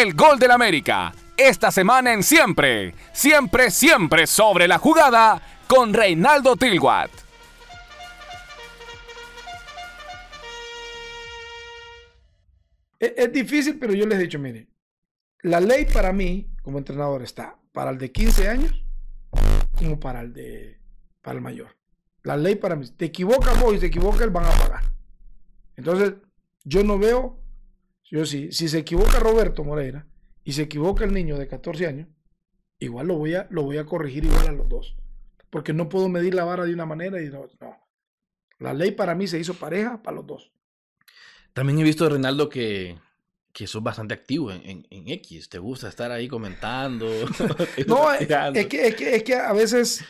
el gol del América. Esta semana en Siempre, siempre, siempre sobre la jugada con Reinaldo Tilguat. E, es, difícil, pero yo les he dicho, mire, la ley para mí como entrenador está para el de 15 años como para el de para el mayor. La ley para mí, te equivocas vos y te equivoca él, van a pagar. Entonces, yo no veo yo sí, si se equivoca Roberto Moreira y se equivoca el niño de 14 años, igual lo voy a, lo voy a corregir igual a los dos. Porque no puedo medir la vara de una manera y no. no. La ley para mí se hizo pareja para los dos. También he visto, Reinaldo, que, que sos bastante activo en, X. Te gusta estar ahí comentando. no, eh, es, que, a veces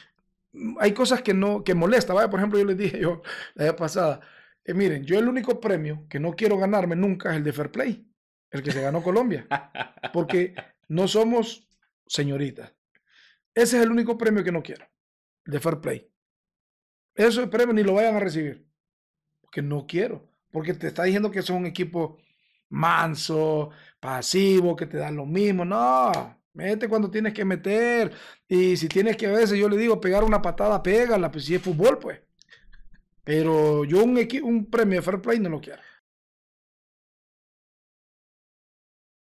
hay cosas que no que molesta. Por ejemplo, yo les dije yo la vez pasada, eh, miren, yo el único premio que no quiero ganarme nunca es el de Fair Play, el que se ganó Colombia, porque no somos señoritas. Ese es el único premio que no quiero, el de Fair Play. Eso es premio ni lo vayan a recibir, porque no quiero, porque te está diciendo que son un equipo manso, pasivo, que te dan lo mismo. No, mete cuando tienes que meter. Y si tienes que a veces, yo le digo, pegar una patada, pégala, pues si es fútbol, pues. Pero yo un, un premio de Fair Play no lo quiero.